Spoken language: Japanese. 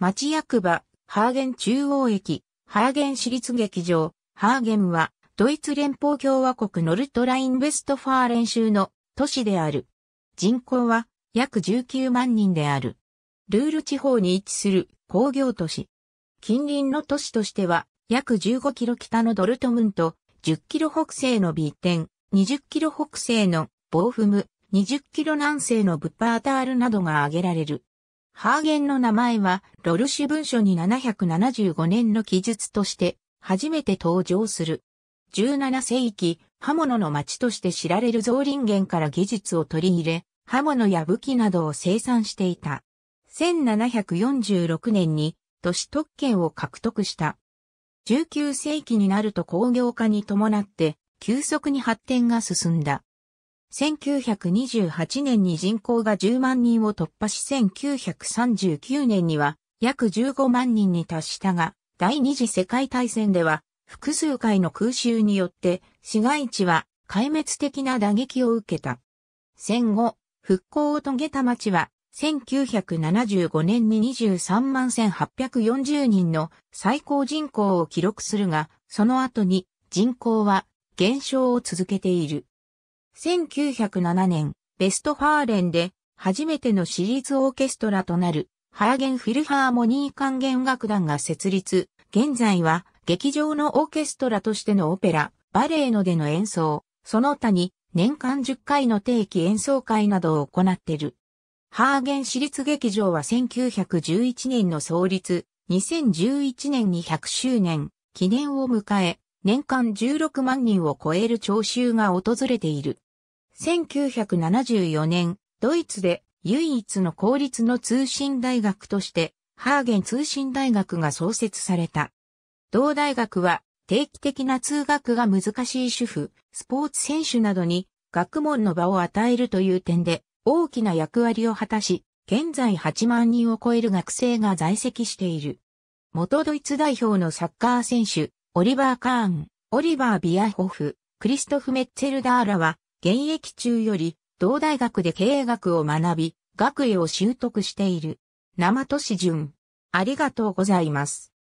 町役場、ハーゲン中央駅、ハーゲン市立劇場、ハーゲンは、ドイツ連邦共和国ノルトライン・ベストファーレン州の都市である。人口は約19万人である。ルール地方に位置する工業都市。近隣の都市としては、約15キロ北のドルトムント、10キロ北西のビーテン、20キロ北西のボーフム、20キロ南西のブッパータールなどが挙げられる。ハーゲンの名前は、ロルシュ文書に775年の記述として、初めて登場する。17世紀、刃物の町として知られる造林源から技術を取り入れ、刃物や武器などを生産していた。1746年に都市特権を獲得した。19世紀になると工業化に伴って急速に発展が進んだ。1928年に人口が10万人を突破し1939年には約15万人に達したが、第二次世界大戦では複数回の空襲によって市街地は壊滅的な打撃を受けた。戦後、復興を遂げた町は1975年に23万1840人の最高人口を記録するが、その後に人口は減少を続けている。1907年、ベストファーレンで初めての私立オーケストラとなるハーゲンフィルハーモニー管弦楽団が設立。現在は劇場のオーケストラとしてのオペラ、バレエのでの演奏、その他に年間10回の定期演奏会などを行っている。ハーゲン私立劇場は1911年の創立、2011年に100周年記念を迎え、年間16万人を超える聴衆が訪れている。1974年、ドイツで唯一の公立の通信大学として、ハーゲン通信大学が創設された。同大学は定期的な通学が難しい主婦、スポーツ選手などに学問の場を与えるという点で大きな役割を果たし、現在8万人を超える学生が在籍している。元ドイツ代表のサッカー選手、オリバー・カーン、オリバー・ビアホフ、クリストフ・メッツェルダーラは、現役中より、同大学で経営学を学び、学位を習得している。生都市順。ありがとうございます。